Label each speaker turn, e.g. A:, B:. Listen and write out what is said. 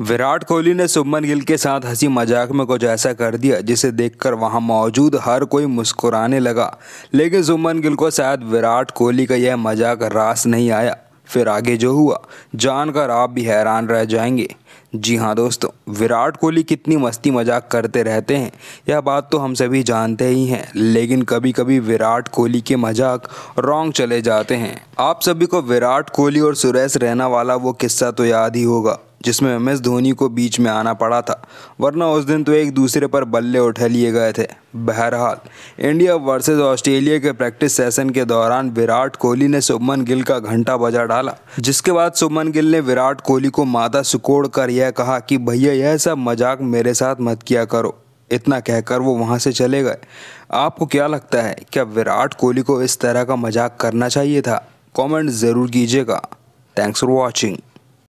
A: विराट कोहली ने सुमन गिल के साथ हंसी मजाक में कुछ ऐसा कर दिया जिसे देखकर वहां मौजूद हर कोई मुस्कुराने लगा लेकिन सुमन गिल को शायद विराट कोहली का यह मजाक रास नहीं आया फिर आगे जो हुआ जानकर आप भी हैरान रह जाएंगे जी हाँ दोस्तों विराट कोहली कितनी मस्ती मजाक करते रहते हैं यह बात तो हम सभी जानते ही हैं लेकिन कभी कभी विराट कोहली के मजाक रॉन्ग चले जाते हैं आप सभी को विराट कोहली और सुरेश रहना वाला वो किस्सा तो याद ही होगा जिसमें एम एस धोनी को बीच में आना पड़ा था वरना उस दिन तो एक दूसरे पर बल्ले उठा लिए गए थे बहरहाल इंडिया वर्सेस ऑस्ट्रेलिया के प्रैक्टिस सेशन के दौरान विराट कोहली ने सुमन गिल का घंटा बजा डाला जिसके बाद सुमन गिल ने विराट कोहली को माथा सुकोड़ कर यह कहा कि भैया यह सब मजाक मेरे साथ मत किया करो इतना कहकर वो वहाँ से चले गए आपको क्या लगता है क्या विराट कोहली को इस तरह का मजाक करना चाहिए था कमेंट ज़रूर कीजिएगा थैंक्स फॉर वॉचिंग